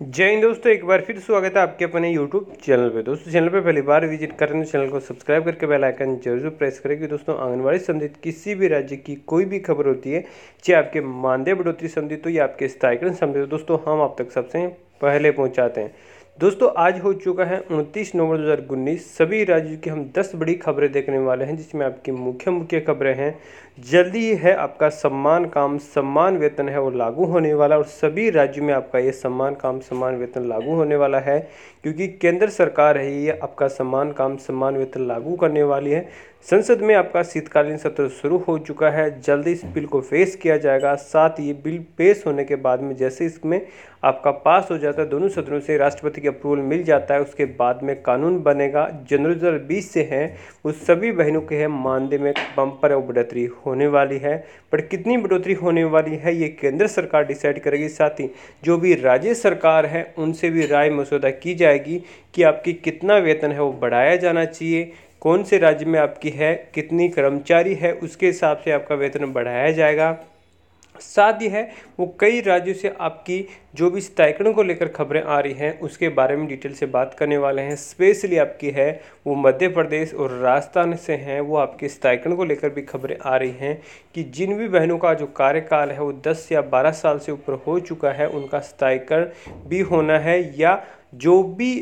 जय हिंद दोस्तों एक बार फिर स्वागत है आपके अपने यूट्यूब चैनल पे दोस्तों चैनल पे पहली बार विजिट कर रहे हैं तो चैनल को सब्सक्राइब करके बेल आइकन जरूर प्रेस करें क्योंकि दोस्तों आंगनबाड़ी संबंधित किसी भी राज्य की कोई भी खबर होती है चाहे आपके मानदेय बढ़ोतरी संबंधित हो या आपके स्थायीकरण संबंधित हो दोस्तों हम आप तक सबसे पहले पहुँचाते हैं दोस्तों आज हो चुका है उनतीस नवंबर 2019 सभी राज्यों की हम 10 बड़ी खबरें देखने वाले हैं जिसमें आपकी मुख्य मुख्य खबरें हैं जल्दी ही है आपका सम्मान काम सम्मान वेतन है वो लागू होने वाला और सभी राज्यों में आपका ये सम्मान काम सम्मान वेतन लागू होने वाला है क्योंकि केंद्र सरकार है ये आपका समान काम समान वेतन लागू करने वाली है संसद में आपका शीतकालीन सत्र शुरू हो चुका है जल्दी इस बिल को फेस किया जाएगा साथ ये बिल पेश होने के बाद में जैसे इसमें आपका पास हो जाता है दोनों सदनों से राष्ट्रपति के अप्रूवल मिल जाता है उसके बाद में कानून बनेगा जनरल बीस से हैं उस सभी बहनों के हैं मानदेय में और बढ़ोतरी होने वाली है पर कितनी बढ़ोतरी होने वाली है ये केंद्र सरकार डिसाइड करेगी साथ ही जो भी राज्य सरकार है उनसे भी राय मसौदा की जाए आएगी कि आपकी कितना वेतन है वो बढ़ाया जाना चाहिए कौन से राज्य में आपकी है कितनी कर्मचारी है उसके हिसाब से आपका वेतन बढ़ाया जाएगा साथ ही है वो कई राज्यों से आपकी जो भी स्टाइकड़ों को लेकर खबरें आ रही हैं उसके बारे में डिटेल से बात करने वाले हैं स्पेशली आपकी है वो मध्य प्रदेश और राजस्थान से हैं वो आपके स्टाइकड़ों को लेकर भी खबरें आ रही हैं कि जिन भी बहनों का जो कार्यकाल है वो दस या बारह साल से ऊपर हो चुका है उनका स्टाइकड़ भी होना है या जो भी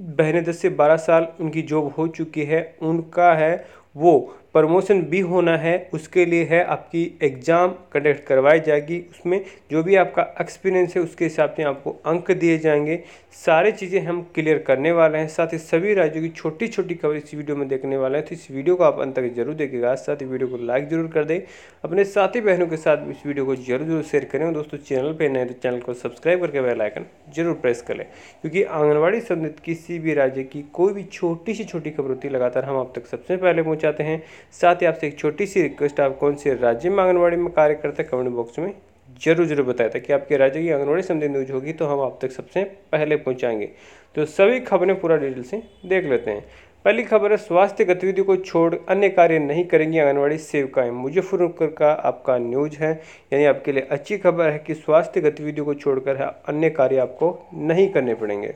बहने दस से बारह साल उनकी जॉब हो चुकी है उनका है वो प्रमोशन भी होना है उसके लिए है आपकी एग्ज़ाम कंडक्ट करवाई जाएगी उसमें जो भी आपका एक्सपीरियंस है उसके हिसाब से आपको अंक दिए जाएंगे सारे चीज़ें हम क्लियर करने वाले हैं साथ ही सभी राज्यों की छोटी छोटी खबर इस वीडियो में देखने वाले हैं तो इस वीडियो को आप अंत तक जरूर देखेगा साथ ही वीडियो को लाइक जरूर कर दें अपने साथी बहनों के साथ इस वीडियो को जरूर जरूर शेयर करें दोस्तों चैनल पर नए तो चैनल को सब्सक्राइब करके बेलाइकन जरूर प्रेस करें क्योंकि आंगनबाड़ी संबंधित किसी भी राज्य की कोई भी छोटी सी छोटी खबर होती लगातार हम आप तक सबसे पहले पहुँचाते हैं साथ ही आपसे एक छोटी सी रिक्वेस्ट आप कौन से राज्य में आंगनबाड़ी में कार्य करते हैं कमेंट बॉक्स में जरूर जरूर बताया था कि आपके राज्य की आंगनबाड़ी संबंधी न्यूज होगी तो हम आप तक सबसे पहले पहुंचाएंगे तो सभी खबरें पूरा डिटेल से देख लेते हैं पहली खबर है स्वास्थ्य गतिविधियों को छोड़ अन्य कार्य नहीं करेंगी आंगनबाड़ी सेविकाएं मुजफ्फरनगर का आपका न्यूज है यानी आपके लिए अच्छी खबर है कि स्वास्थ्य गतिविधियों को छोड़कर अन्य कार्य आपको नहीं करने पड़ेंगे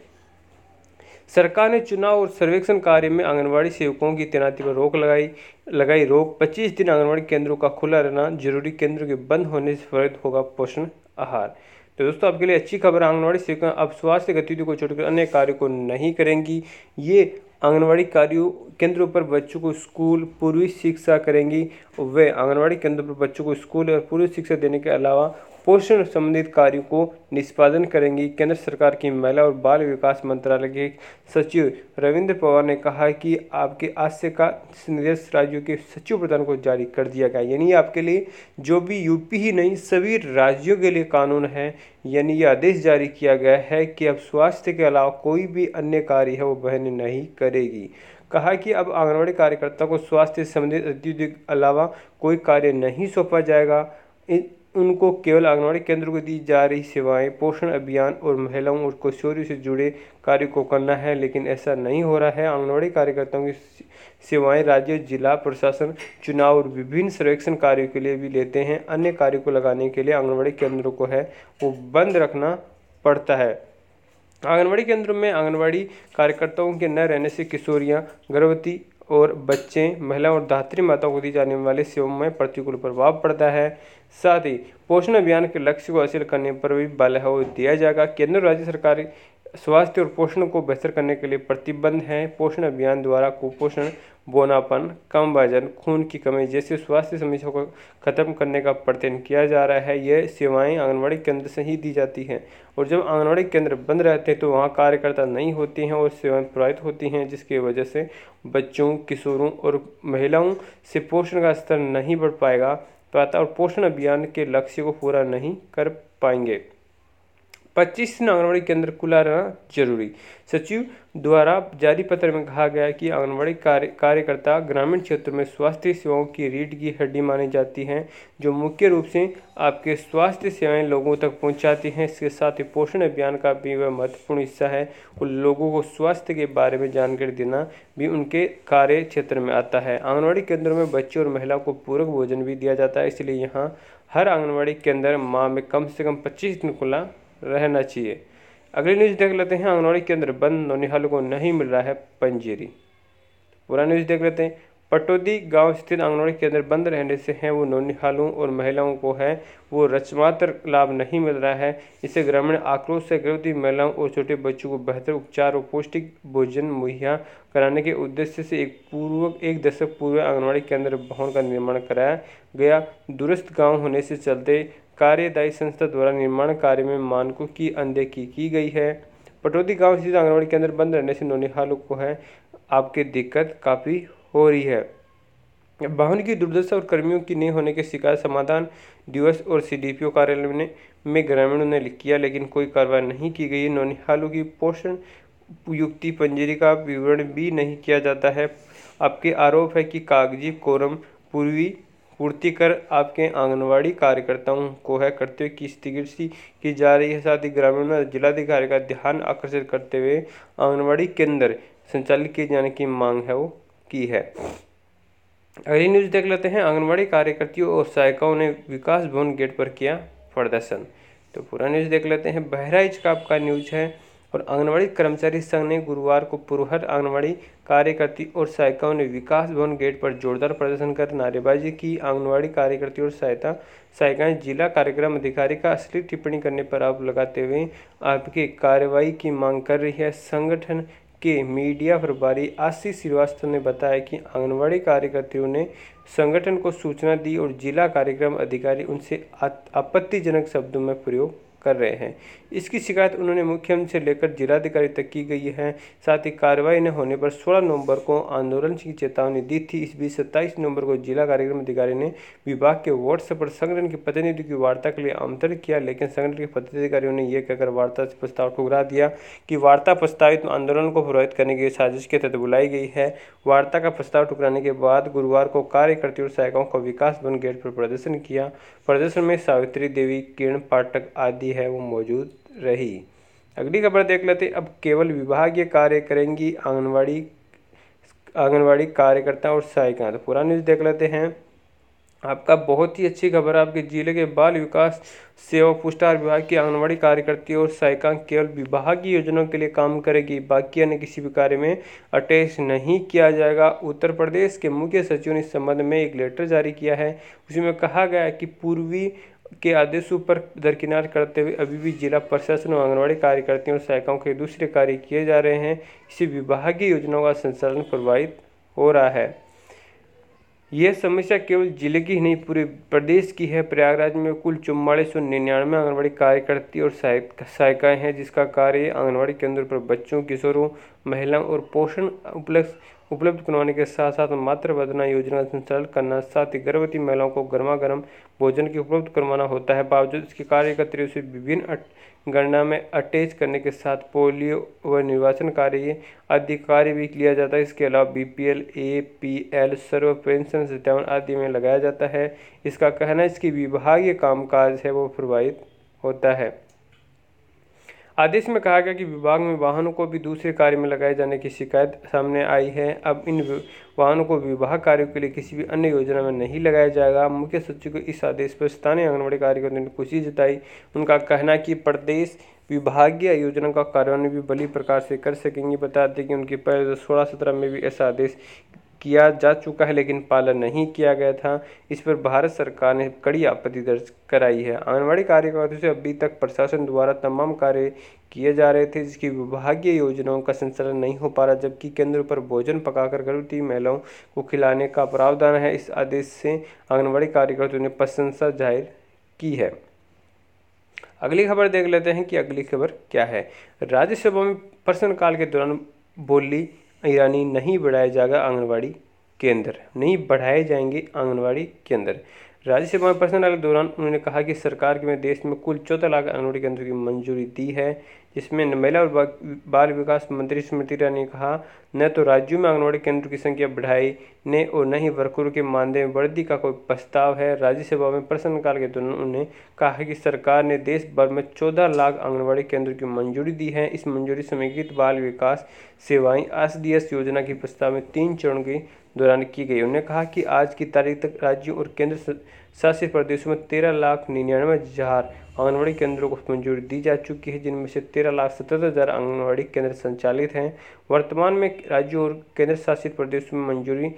सरकार ने चुनाव और सर्वेक्षण कार्य में आंगनबाड़ी सेवकों की तैनाती पर रोक लगाई लगाई रोक 25 दिन आंगनबाड़ी केंद्रों का खुला रहना जरूरी केंद्रों के बंद होने से फर्द होगा पोषण आहार तो दोस्तों आपके लिए अच्छी खबर आंगनबाड़ी सेविका अब स्वास्थ्य गतिविधियों को छोड़कर अन्य कार्यों को नहीं करेंगी ये आंगनबाड़ी कार्यों केंद्रों पर बच्चों को स्कूल पूर्वी शिक्षा करेंगी वे आंगनबाड़ी केंद्रों पर बच्चों को स्कूल और पूर्वी शिक्षा देने के अलावा पोषण संबंधित कार्यों को निष्पादन करेंगी केंद्र सरकार की महिला और बाल विकास मंत्रालय के सचिव रविंद्र पवार ने कहा कि आपके आशय का निर्देश राज्यों के सचिव प्रधान को जारी कर दिया गया यानी आपके लिए जो भी यूपी ही नहीं सभी राज्यों के लिए कानून है यानी यह आदेश जारी किया गया है कि अब स्वास्थ्य के अलावा कोई भी अन्य कार्य है वो बहन नहीं करेगी कहा कि अब आंगनबाड़ी कार्यकर्ता को स्वास्थ्य संबंधित संबंधित के अलावा कोई कार्य नहीं सौंपा जाएगा उनको केवल आंगनबाड़ी केंद्रों को दी जा रही सेवाएं पोषण अभियान और महिलाओं और किशोरियों से जुड़े कार्य को करना है लेकिन ऐसा नहीं हो रहा है आंगनबाड़ी कार्यकर्ताओं की सेवाएं राज्य जिला प्रशासन चुनाव और विभिन्न सर्वेक्षण कार्यों के लिए भी लेते हैं अन्य कार्यों को लगाने के लिए आंगनबाड़ी केंद्रों को है वो बंद रखना पड़ता है आंगनबाड़ी केंद्रों में आंगनबाड़ी कार्यकर्ताओं के न रहने से किशोरियाँ गर्भवती और बच्चे महिला और धात्री माताओं को दी जाने वाली सेवाओं में प्रतिकूल प्रभाव पड़ता है साथ ही पोषण अभियान के लक्ष्य को हासिल करने पर भी बल दिया जाएगा केंद्र राज्य सरकार स्वास्थ्य और पोषण को बेहतर करने के लिए प्रतिबंध हैं पोषण अभियान द्वारा कुपोषण बोनापन कम वजन खून की कमी जैसे स्वास्थ्य समस्याओं को खत्म करने का प्रयत्न किया जा रहा है यह सेवाएं आंगनबाड़ी केंद्र से ही दी जाती हैं और जब आंगनबाड़ी केंद्र बंद रहते हैं तो वहाँ कार्यकर्ता नहीं होती हैं और सेवाएं प्रभावित होती हैं जिसकी वजह से बच्चों किशोरों और महिलाओं से पोषण का स्तर नहीं बढ़ पाएगा पाता और पोषण अभियान के लक्ष्य को पूरा नहीं कर पाएंगे पच्चीस दिन आंगनबाड़ी केंद्र खुला रहना जरूरी सचिव द्वारा जारी पत्र में कहा गया कि आंगनबाड़ी कार्य कार्यकर्ता ग्रामीण क्षेत्र में स्वास्थ्य सेवाओं की रीढ़ की हड्डी मानी जाती हैं जो मुख्य रूप से आपके स्वास्थ्य सेवाएं लोगों तक पहुंचाती हैं इसके साथ ही पोषण अभियान का भी वह महत्वपूर्ण हिस्सा है और लोगों को स्वास्थ्य के बारे में जानकारी देना भी उनके कार्य क्षेत्र में आता है आंगनबाड़ी केंद्रों में बच्चों और महिलाओं को पूरक भोजन भी दिया जाता है इसलिए यहाँ हर आंगनबाड़ी केंद्र माह में कम से कम पच्चीस दिन खुला रहना चाहिए अगली न्यूज़ देख लेते हैं आंगनवाड़ी केंद्र बंद नौनिहाल को नहीं मिल रहा है पंजीरी पूरा न्यूज़ देख लेते हैं पटोदी गांव स्थित आंगनवाड़ी केंद्र बंद रहने से हैं वो नौनिहालों और महिलाओं को है वो रचमात्र लाभ नहीं मिल रहा है इससे ग्रामीण आक्रोश से गर्भवती महिलाओं और छोटे बच्चों को बेहतर उपचार और पौष्टिक भोजन मुहैया कराने के उद्देश्य से एक पूर्व एक दशक पूर्व आंगनवाड़ी केंद्र भवन का निर्माण कराया गया दूरस्थ गाँव होने से चलते कार्यदायी संस्था द्वारा निर्माण कार्य में मानकों की अनदेखी की गई है पटौदी गांव स्थित आंगनबाड़ी केंद्र बंद रहने से नौनिहालों को है आपकी दिक्कत काफ़ी हो रही है वाहन की दुर्दशा और कर्मियों की नहीं होने के शिकायत समाधान दिवस और सीडीपीओ कार्यालय ने में ग्रामीणों ने किया लेकिन कोई कार्रवाई नहीं की गई नौनिहालों की पोषण युक्ति पंजीरी का विवरण भी नहीं किया जाता है आपके आरोप है कि कागजी कोरम पूर्वी पूर्ति कर आपके आंगनबाड़ी कार्यकर्ताओं को है कर्तव्य की स्थिति की जा रही है साथ ही ग्रामीण में जिलाधिकारी का ध्यान आकर्षित करते हुए आंगनबाड़ी केंद्र संचालित किए जाने की मांग है वो की है अगली न्यूज देख लेते हैं आंगनबाड़ी कार्यकर्तियों और सहायिकाओं ने विकास भवन गेट पर किया प्रदर्शन तो पूरा न्यूज देख लेते हैं बहराइच का आपका न्यूज है और आंगनबाड़ी कर्मचारी संघ ने गुरुवार को पुरहर आंगनबाड़ी कार्यकर्ती और सहायिकाओं ने विकास भवन गेट पर जोरदार प्रदर्शन कर नारेबाजी की आंगनबाड़ी कार्यकर्ती और सहायता सहायिकाएं जिला कार्यक्रम अधिकारी का असली टिप्पणी करने पर आरोप लगाते हुए आपके कार्रवाई की मांग कर रही है संगठन के मीडिया प्रभारी आशीष श्रीवास्तव ने बताया कि आंगनबाड़ी कार्यकर्तियों ने संगठन को सूचना दी और जिला कार्यक्रम अधिकारी उनसे आपत्तिजनक शब्दों में प्रयोग कर रहे हैं इसकी शिकायत उन्होंने मुख्यमंत्री से लेकर जिलाधिकारी तक की गई है साथ ही कार्रवाई न होने पर 16 नवंबर को आंदोलन की चेतावनी दी थी इस बीच सत्ताईस नवंबर को जिला कार्यक्रम अधिकारी ने विभाग के व्हाट्सएप पर संगठन के प्रतिनिधि की वार्ता के लिए आमंत्रित किया लेकिन संगठन के पदाधिकारियों ने यह कहकर वार्ता से प्रस्ताव ठुकरा दिया कि वार्ता प्रस्तावित आंदोलन को प्रभावित करने की साजिश के तहत बुलाई गई है वार्ता का प्रस्ताव ठुकराने के बाद गुरुवार को कार्यकर्तियों और सहायकों को विकास भवन गेट पर प्रदर्शन किया प्रदर्शन में सावित्री देवी किरण पाठक आदि है वो मौजूद रही अगली खबर देख लेते अब केवल विभागीय कार्य करेंगी आंगनवाड़ी आंगनवाड़ी कार्यकर्ता और सहायिका तो पूरा न्यूज़ देख लेते हैं आपका बहुत ही अच्छी खबर है आपके जिले के बाल विकास सेवा पुष्टार विभाग की आंगनवाड़ी कार्यकर्ती और सहायिका केवल विभाग की योजनाओं के लिए काम करेगी बाकी अन्य किसी भी कार्य में अटैच नहीं किया जाएगा उत्तर प्रदेश के मुख्य सचिव ने इस संबंध में एक लेटर जारी किया है उसमें कहा गया है कि पूर्वी के आदेशों पर दरकिनार करते हुए अभी भी जिला प्रशासन और आंगनबाड़ी कार्यकर्ताओं और सहायकों के दूसरे कार्य किए जा रहे हैं इसी विभागीय योजनाओं का संचालन प्रभावित हो रहा है यह समस्या केवल जिले की ही नहीं पूरे प्रदेश की है प्रयागराज में कुल चुम्बालीस सौ निन्यानवे आंगनबाड़ी कार्यकर्ती और सहायिकाएं हैं जिसका कार्य आंगनबाड़ी केंद्रों पर बच्चों किशोरों महिलाओं और पोषण उपलक्ष्य उपलब्ध करवाने के साथ साथ वंदना योजना का संचालन करना साथ ही गर्भवती महिलाओं को गर्मा गर्म भोजन की उपलब्ध करवाना होता है बावजूद इसके कार्य का उसे विभिन्न गणना में अटैच करने के साथ पोलियो व निर्वाचन कार्य आदि कार्य भी किया जाता है इसके अलावा B P L A P L सर्व पेंशन सत्यावन आदि में लगाया जाता है इसका कहना इसकी विभागीय कामकाज है वो प्रभावित होता है आदेश में कहा गया कि विभाग में वाहनों को भी दूसरे कार्य में लगाए जाने की शिकायत सामने आई है अब इन वाहनों को विभाग कार्यों के लिए किसी भी अन्य योजना में नहीं लगाया जाएगा मुख्य सचिव को इस आदेश पर स्थानीय आंगनबाड़ी कार्यकर्ता ने खुशी जताई उनका कहना कि प्रदेश विभागीय योजना का कार्यान्वयन भी बली प्रकार से कर सकेंगे बता दें कि उनकी पहले तो सोलह सत्रह में भी ऐसा आदेश किया जा चुका है लेकिन पालन नहीं किया गया था इस पर भारत सरकार ने कड़ी आपत्ति दर्ज कराई है आंगनबाड़ी कार्यकर्ताओं से अभी तक प्रशासन द्वारा तमाम कार्य किए जा रहे थे जिसकी विभागीय योजनाओं का संचालन नहीं हो पा रहा जबकि केंद्र पर भोजन पकाकर गर्भवती महिलाओं को खिलाने का प्रावधान है इस आदेश से आंगनबाड़ी कार्यकर्ताओं ने प्रशंसा जाहिर की है अगली खबर देख लेते हैं कि अगली खबर क्या है राज्यसभा में प्रश्नकाल के दौरान बोली ईरानी नहीं बढ़ाया जाएगा आंगनबाड़ी केंद्र नहीं बढ़ाए जाएंगे आंगनबाड़ी केंद्र राज्यसभा में प्रश्नकाल के दौरान उन्होंने कहा कि सरकार में देश में कुल चौदह लाख आंगनबाड़ी केंद्रों की मंजूरी दी है इसमें महिला और बाल विकास मंत्री स्मृति ईरानी ने कहा न तो राज्यों में आंगनबाड़ी केंद्रों की संख्या ने और न ही वर्करों के मानदेय में वृद्धि का कोई प्रस्ताव है राज्यसभा में प्रश्नकाल के दौरान उन्होंने कहा कि सरकार ने देश भर में चौदह लाख आंगनबाड़ी केंद्र की मंजूरी दी है इस मंजूरी समेकित बाल विकास सेवाएं एस योजना की प्रस्ताव में तीन चरण के दौरान की गई उन्होंने कहा कि आज की तारीख तक राज्यों और केंद्र शासित प्रदेशों में तेरह लाख निन्यानवे हजार आंगनबाड़ी केंद्रों को मंजूरी दी जा चुकी है जिनमें से तेरह लाख सतहत्तर हज़ार आंगनबाड़ी केंद्र संचालित हैं वर्तमान में राज्यों और केंद्र शासित प्रदेशों में मंजूरी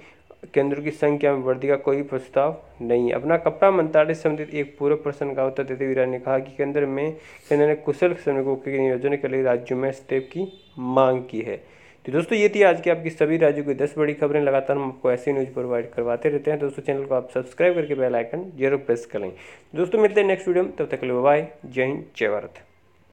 केंद्रों की संख्या में वृद्धि का कोई प्रस्ताव नहीं है अपना कपड़ा मंत्रालय संबंधित एक पूर्व प्रश्न का उत्तर देते हुए ने कहा कि केंद्र में केंद्र ने कुशल श्रमिकों के नियोजन के लिए राज्यों में स्टेप की मांग की है तो दोस्तों ये थी आज की आपकी सभी राज्यों की दस बड़ी खबरें लगातार हम आपको ऐसी न्यूज़ प्रोवाइड करवाते रहते हैं दोस्तों चैनल को आप सब्सक्राइब करके बेल आइकन जरूर प्रेस कर लें दोस्तों मिलते हैं नेक्स्ट वीडियो में तब तक के लिए बाय जय हिंद जय भारत